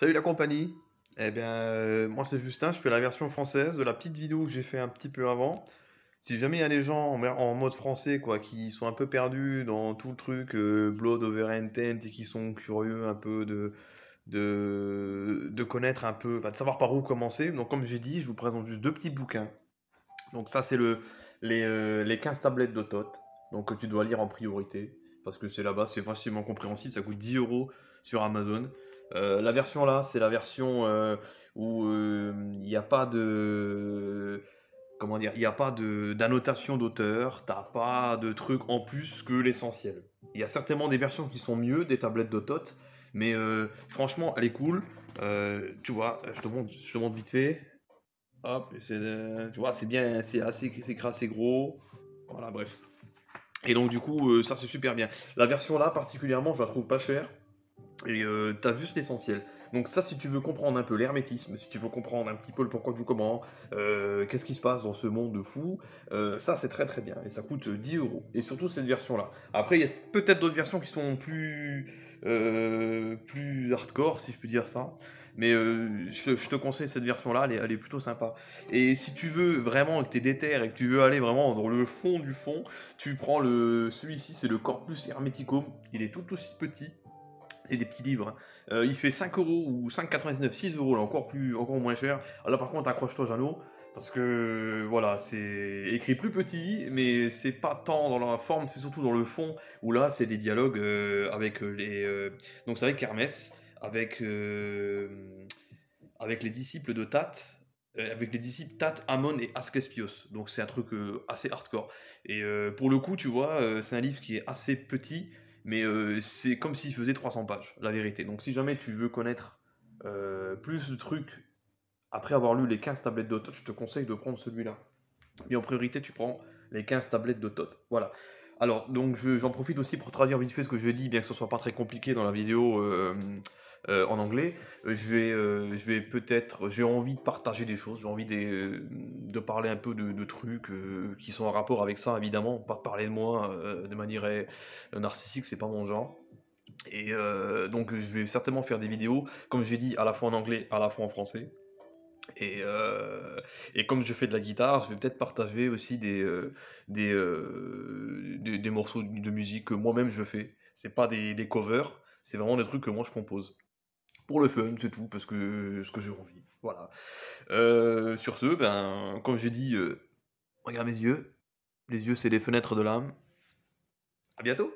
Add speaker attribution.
Speaker 1: Salut la compagnie. Eh bien, euh, moi c'est Justin, je fais la version française de la petite vidéo que j'ai fait un petit peu avant. Si jamais il y a des gens en, mode français quoi, qui sont un peu perdus dans tout le truc euh, Blood over Intent et qui sont curieux un peu de, de, connaître un peu, de savoir par où commencer, donc comme j'ai dit, je vous présente juste deux petits bouquins. Donc ça c'est le, les, 15 euh, tablettes de Tot, donc que tu dois lire en priorité, parce que c'est là-bas, c'est facilement compréhensible, ça coûte 10 euros sur Amazon. Euh, la version là, c'est la version euh, où il euh, n'y a pas de comment dire, il n'y a pas d'annotation d'auteur, t'as pas de truc en plus que l'essentiel. Il y a certainement des versions qui sont mieux des tablettes de mais franchement, elle est cool. tu vois, je te montre, te vite fait. tu vois, c'est bien, c'est assez, c'est assez gros. Voilà, bref. Et donc du coup, ça c'est super bien. La version là particulièrement, je la trouve pas chère. Et euh, t'as juste l'essentiel. Donc ça, si tu veux comprendre un peu l'hermétisme, si tu veux comprendre un petit peu le pourquoi du comment, euh, qu'est-ce qui se passe dans ce monde de fou, euh, ça c'est très très bien. Et ça coûte 10 euh, euros. Et surtout cette version-là. Après, il y a peut-être d'autres versions qui sont plus... plus hardcore, si je peux dire ça. Mais je, te conseille cette version-là, elle, est plutôt sympa. Et si tu veux vraiment que t'es terres, et que tu veux aller vraiment dans le fond du fond, tu prends le celui-ci, c'est le Corpus Hermeticum. Il est tout aussi petit, des petits livres. Hein. Euh, il fait 5 euros ou 5,99, 6 euros, là, encore, plus, encore moins cher. Alors par contre, accroche-toi, Jeannot, parce que voilà, c'est écrit plus petit, mais c'est pas tant dans la forme, c'est surtout dans le fond, où là, c'est des dialogues euh, avec les. Euh, donc, c'est avec Hermès, avec, avec les disciples de Tate, avec les disciples Tat, Amon et Askespios. Donc c'est un truc assez hardcore. Et pour le coup, tu vois, c'est un livre qui est assez petit, mais euh, c'est comme s'il faisait 300 pages, la vérité. Donc si jamais tu veux connaître euh, plus de trucs après avoir lu les 15 tablettes de Tot, je te conseille de prendre celui-là. Et en priorité, tu prends les 15 tablettes de Tot. Voilà. Alors, donc, j'en profite aussi pour traduire vite fait ce que je dis, bien que ce soit pas très compliqué dans la vidéo. Euh, euh, en anglais. Euh, peut-être, j'ai envie de partager des choses, j'ai envie de, parler un peu de, trucs qui sont en rapport avec ça, évidemment. Pas parler de moi de manière narcissique, c'est pas mon genre. Et donc, je vais certainement faire des vidéos, comme j'ai dit, à la fois en anglais, à la fois en français. Et, euh, et comme je fais de la guitare, je vais peut-être partager aussi des, euh, euh, des, des, morceaux de musique que moi-même je fais. C'est pas des, des covers, c'est vraiment des trucs que moi je compose. Pour le fun, c'est tout, parce que ce que j'ai envie. Voilà. sur ce, ben, comme j'ai dit, regarde mes yeux. Les yeux, c'est les fenêtres de l'âme. À bientôt!